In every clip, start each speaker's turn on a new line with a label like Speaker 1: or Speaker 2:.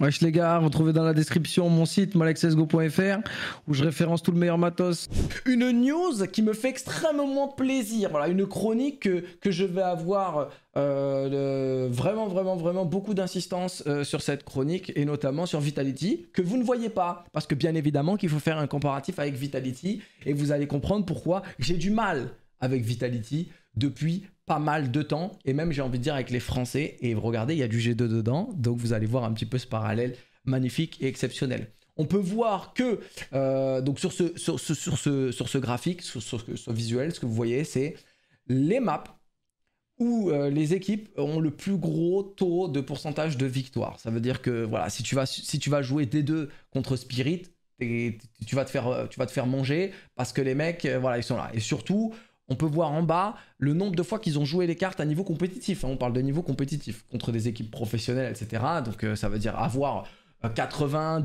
Speaker 1: Wesh les gars, vous trouvez dans la description mon site malexesgo.fr où je référence tout le meilleur matos. Une news qui me fait extrêmement plaisir. Voilà, une chronique que, je vais avoir euh, vraiment, vraiment, vraiment beaucoup d'insistance euh, sur cette chronique et notamment sur Vitality que vous ne voyez pas parce que bien évidemment qu'il faut faire un comparatif avec Vitality et vous allez comprendre pourquoi j'ai du mal avec Vitality depuis pas mal de temps, et même j'ai envie de dire avec les Français, et regardez, il y a du G2 dedans, donc vous allez voir un petit peu ce parallèle magnifique et exceptionnel. On peut voir que euh, donc sur ce, sur, ce, sur, ce, sur ce graphique, sur, ce visuel, ce que vous voyez, c'est les maps où euh, les équipes ont le plus gros taux de pourcentage de victoire. Ça veut dire que voilà, si tu vas, si tu vas jouer D2 contre Spirit, tu vas, te faire, tu vas te faire manger parce que les mecs, euh, voilà, ils sont là. Et surtout, on peut voir en bas le nombre de fois qu'ils ont joué les cartes à niveau compétitif. Hein. On parle de niveau compétitif contre des équipes professionnelles, etc. Donc euh, ça veut dire avoir 92%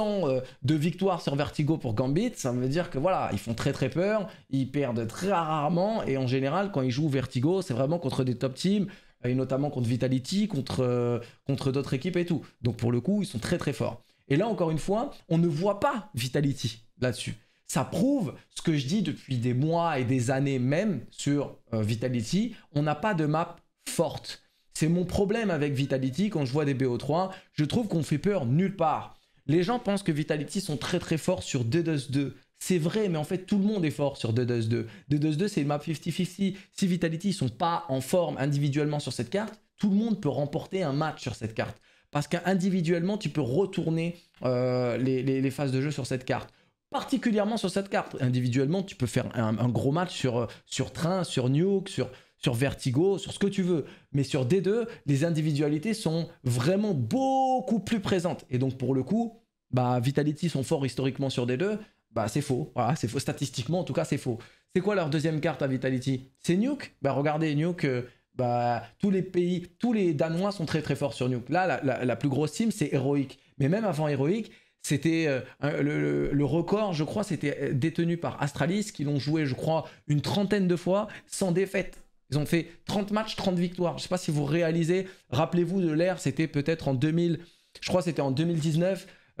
Speaker 1: euh, euh, de victoires sur Vertigo pour Gambit, ça veut dire que voilà, ils font très très peur, ils perdent très rarement, et en général, quand ils jouent Vertigo, c'est vraiment contre des top teams, et notamment contre Vitality, contre, contre d'autres équipes et tout. Donc pour le coup, ils sont très très forts. Et là, encore une fois, on ne voit pas Vitality là-dessus. Ça prouve ce que je dis depuis des mois et des années même sur euh, Vitality, on n'a pas de map forte. C'est mon problème avec Vitality quand je vois des BO3, je trouve qu'on fait peur nulle part. Les gens pensent que Vitality sont très très forts sur 2 2. C'est vrai, mais en fait tout le monde est fort sur 2 2. Dedos 2 c'est une map 50-50. Si Vitality ne sont pas en forme individuellement sur cette carte, tout le monde peut remporter un match sur cette carte. Parce qu'individuellement, tu peux retourner euh, les phases de jeu sur cette carte particulièrement sur cette carte. Individuellement, tu peux faire un, gros match sur, euh, sur Train, sur Nuke, sur, sur Vertigo, sur ce que tu veux. Mais sur D2, les individualités sont vraiment beaucoup plus présentes. Et donc, pour le coup, bah, Vitality sont forts historiquement sur D2. Bah, c'est faux. c'est faux. Statistiquement, en tout cas, c'est faux. C'est quoi leur deuxième carte à Vitality C'est Nuke Bah, regardez, Nuke. Euh, bah, tous les pays, tous les Danois sont très très forts sur Nuke. Là, la, la plus grosse team, c'est Heroic. Mais même avant Heroic, c'était euh, le, record, je crois, c'était euh, détenu par Astralis, qui l'ont joué, je crois, une trentaine de fois sans défaite. Ils ont fait 30 matchs, 30 victoires. Je ne sais pas si vous réalisez, rappelez-vous de l'ère, c'était peut-être en 2000, je crois c'était en 2019. 2019-2020,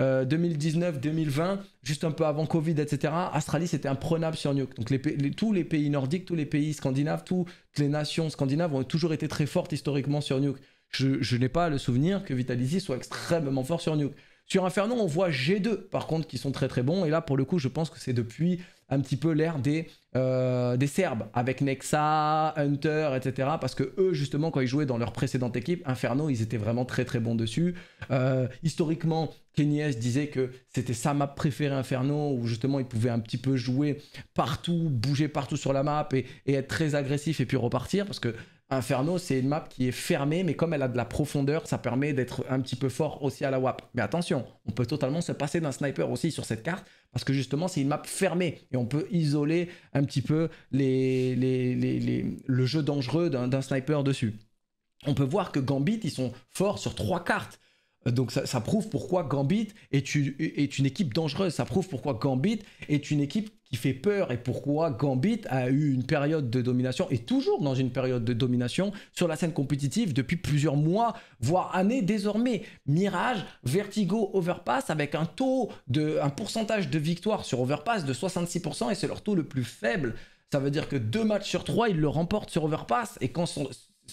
Speaker 1: euh, juste un peu avant Covid, etc. Astralis était imprenable sur Nuke. Donc tous les pays nordiques, tous les pays scandinaves, toutes les nations scandinaves ont toujours été très fortes historiquement sur Nuke. Je, n'ai pas le souvenir que Vitality soit extrêmement fort sur Nuke. Sur Inferno, on voit G2 par contre qui sont très très bons. Et là, pour le coup, je pense que c'est depuis un petit peu l'ère des, euh, des Serbes avec Nexa, Hunter, etc. Parce que eux, justement, quand ils jouaient dans leur précédente équipe, Inferno, ils étaient vraiment très très bons dessus. Euh, historiquement, Kenyes disait que c'était sa map préférée Inferno, où justement ils pouvaient un petit peu jouer partout, bouger partout sur la map et, et être très agressif et puis repartir. Parce que Inferno, c'est une map qui est fermée, mais comme elle a de la profondeur, ça permet d'être un petit peu fort aussi à la WAP. Mais attention, on peut totalement se passer d'un sniper aussi sur cette carte, parce que justement, c'est une map fermée, et on peut isoler un petit peu le jeu dangereux d'un sniper dessus. On peut voir que Gambit, ils sont forts sur trois cartes. Donc ça, prouve pourquoi Gambit est une, équipe dangereuse. Ça prouve pourquoi Gambit est une équipe fait peur et pourquoi Gambit a eu une période de domination et toujours dans une période de domination sur la scène compétitive depuis plusieurs mois, voire années désormais. Mirage, Vertigo, Overpass avec un taux de, un pourcentage de victoire sur Overpass de 66% et c'est leur taux le plus faible. Ça veut dire que deux matchs sur trois, ils le remportent sur Overpass et quand son,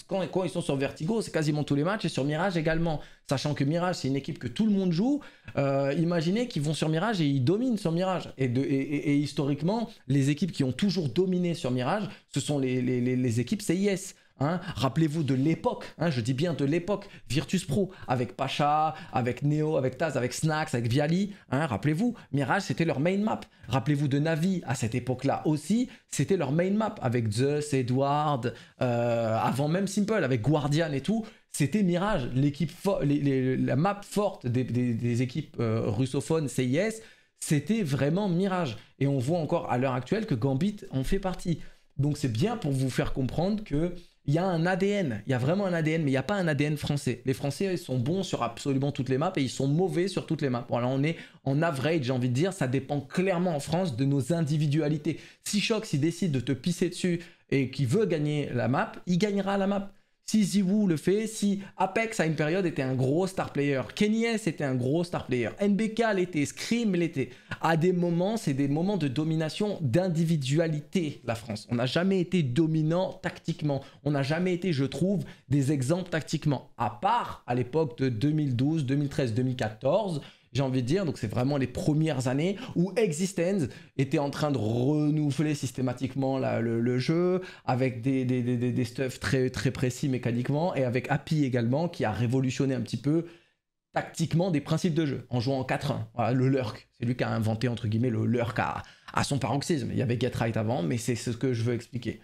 Speaker 1: quand, ils sont sur Vertigo, c'est quasiment tous les matchs, et sur Mirage également. Sachant que Mirage, c'est une équipe que tout le monde joue, euh, imaginez qu'ils vont sur Mirage et ils dominent sur Mirage. Et, historiquement, les équipes qui ont toujours dominé sur Mirage, ce sont les, les équipes CIS. Hein. Rappelez-vous de l'époque, hein, je dis bien de l'époque, Virtus Pro, avec Pacha, avec Neo, avec Taz, avec Snax, avec Viali. Hein, rappelez-vous, Mirage, c'était leur main map. Rappelez-vous de Navi, à cette époque-là aussi, c'était leur main map, avec Zeus, Edward, euh, avant même Simple, avec Guardian et tout. C'était Mirage, l'équipe la map forte des, équipes euh, russophones CIS, c'était vraiment Mirage. Et on voit encore à l'heure actuelle que Gambit en fait partie. Donc c'est bien pour vous faire comprendre que il y a un ADN, il y a vraiment un ADN, mais il n'y a pas un ADN français. Les Français, sont bons sur absolument toutes les maps et ils sont mauvais sur toutes les maps. Voilà, on est en average, j'ai envie de dire, ça dépend clairement en France de nos individualités. Si Shox, il décide de te pisser dessus et qu'il veut gagner la map, il gagnera la map si vous le fait, si Apex à une période était un gros star player, Kenny S était un gros star player, NBK l'était, Scream l'était. À des moments, c'est des moments de domination d'individualité, la France. On n'a jamais été dominant tactiquement. On n'a jamais été, je trouve, des exemples tactiquement. À part à l'époque de 2012, 2013, 2014 j'ai envie de dire. Donc c'est vraiment les premières années où Existence était en train de renouveler systématiquement le, jeu avec des, des, des, des, stuff très, très précis mécaniquement et avec Happy également qui a révolutionné un petit peu tactiquement des principes de jeu en jouant en 4-1. le lurk, c'est lui qui a inventé entre guillemets le lurk à, à son paroxysme. Il y avait Get Right avant, mais c'est ce que je veux expliquer.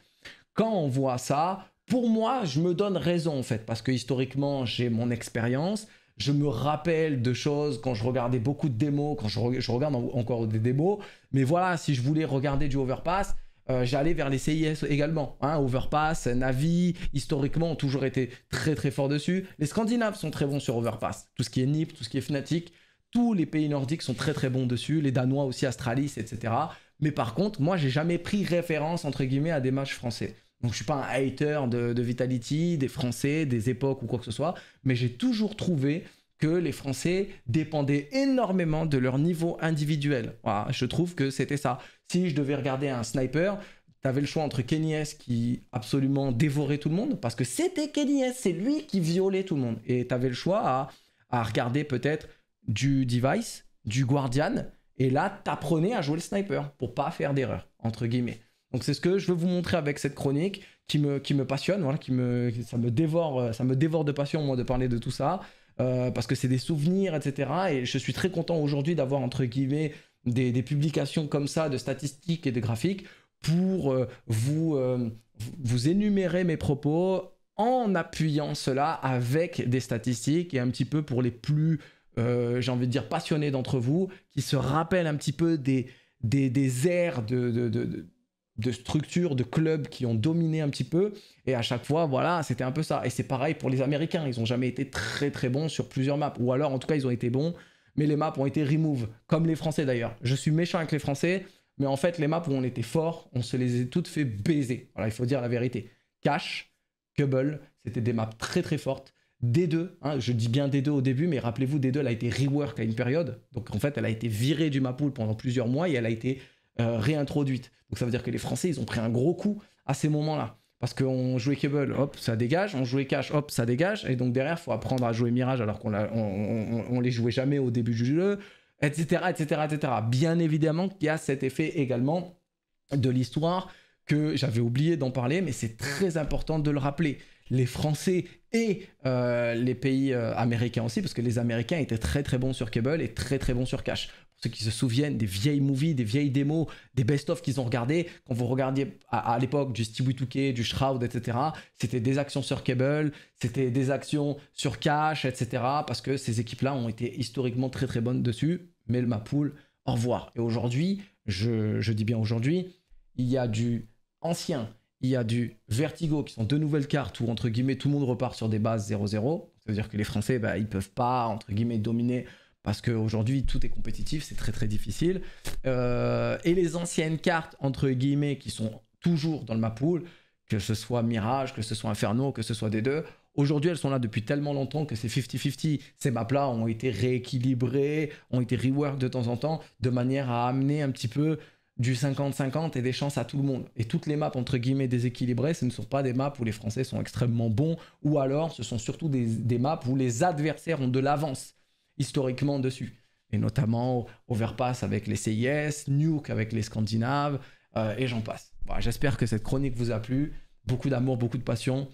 Speaker 1: Quand on voit ça, pour moi, je me donne raison en fait, parce que historiquement, j'ai mon expérience, je me rappelle de choses quand je regardais beaucoup de démos, quand je, regarde encore des démos. Mais voilà, si je voulais regarder du overpass, euh, j'allais vers les CIS également. Hein. Overpass, Navi, historiquement, ont toujours été très très forts dessus. Les Scandinaves sont très bons sur Overpass. Tout ce qui est NIP, tout ce qui est Fnatic, tous les pays nordiques sont très très bons dessus. Les Danois aussi, Astralis, etc. Mais par contre, moi, j'ai jamais pris référence, entre guillemets, à des matchs français. Donc je suis pas un hater de, Vitality, des Français, des époques ou quoi que ce soit, mais j'ai toujours trouvé que les Français dépendaient énormément de leur niveau individuel. je trouve que c'était ça. Si je devais regarder un sniper, tu avais le choix entre Kenny S qui absolument dévorait tout le monde, parce que c'était Kenny S, c'est lui qui violait tout le monde. Et tu avais le choix à, regarder peut-être du Device, du Guardian, et là tu apprenais à jouer le sniper pour pas faire d'erreur, entre guillemets. Donc c'est ce que je veux vous montrer avec cette chronique qui me, qui me passionne, voilà, qui me, ça, me dévore, euh, ça me dévore de passion moi de parler de tout ça, euh, parce que c'est des souvenirs, etc. Et je suis très content aujourd'hui d'avoir entre guillemets des, publications comme ça de statistiques et de graphiques pour euh, vous, vous énumérer mes propos en appuyant cela avec des statistiques et un petit peu pour les plus, j'ai envie de dire, passionnés d'entre vous, qui se rappellent un petit peu des, des, airs de de structures, de clubs qui ont dominé un petit peu. Et à chaque fois, voilà, c'était un peu ça. Et c'est pareil pour les Américains. Ils ont jamais été très très bons sur plusieurs maps. Ou alors, en tout cas, ils ont été bons, mais les maps ont été remove. Comme les Français d'ailleurs. Je suis méchant avec les Français, mais en fait, les maps où on était fort, on se les a toutes fait baiser. Voilà, il faut dire la vérité. Cash, Cubble, c'était des maps très très fortes. D2, hein, je dis bien D2 au début, mais rappelez-vous, D2, elle a été rework à une période. Donc en fait, elle a été virée du map pool pendant plusieurs mois et elle a été euh, réintroduite. Donc ça veut dire que les Français, ils ont pris un gros coup à ces moments-là. Parce qu'on jouait cable, hop, ça dégage, on jouait cash, hop, ça dégage, et donc derrière, il faut apprendre à jouer mirage alors qu'on ne les jouait jamais au début du jeu, etc., etc., etc. Bien évidemment qu'il y a cet effet également de l'histoire que j'avais oublié d'en parler, mais c'est très important de le rappeler. Les Français et euh, les pays euh, américains aussi, parce que les Américains étaient très très bons sur cable et très très bons sur cash ceux qui se souviennent des vieilles movies, des vieilles démos, des best-of qu'ils ont regardés, quand vous regardiez à, l'époque du Stewie du Shroud, etc., c'était des actions sur Cable, c'était des actions sur Cash, etc., parce que ces équipes-là ont été historiquement très très bonnes dessus. Mais le poule, au revoir. Et aujourd'hui, je, dis bien aujourd'hui, il y a du ancien, il y a du Vertigo, qui sont deux nouvelles cartes où, entre guillemets, tout le monde repart sur des bases 0-0. C'est-à-dire que les Français, bah, ils peuvent pas, entre guillemets, dominer parce qu'aujourd'hui tout est compétitif, c'est très très difficile. Euh, et les anciennes cartes, entre guillemets, qui sont toujours dans le map pool, que ce soit Mirage, que ce soit Inferno, que ce soit des deux, aujourd'hui elles sont là depuis tellement longtemps que ces 50-50, ces maps-là ont été rééquilibrées, ont été reworked de temps en temps, de manière à amener un petit peu du 50-50 et des chances à tout le monde. Et toutes les maps, entre guillemets, déséquilibrées, ce ne sont pas des maps où les Français sont extrêmement bons, ou alors ce sont surtout des maps où les adversaires ont de l'avance historiquement dessus. Et notamment Overpass avec les CIS, Nuke avec les Scandinaves, euh, et j'en passe. Bah, j'espère que cette chronique vous a plu. Beaucoup d'amour, beaucoup de passion.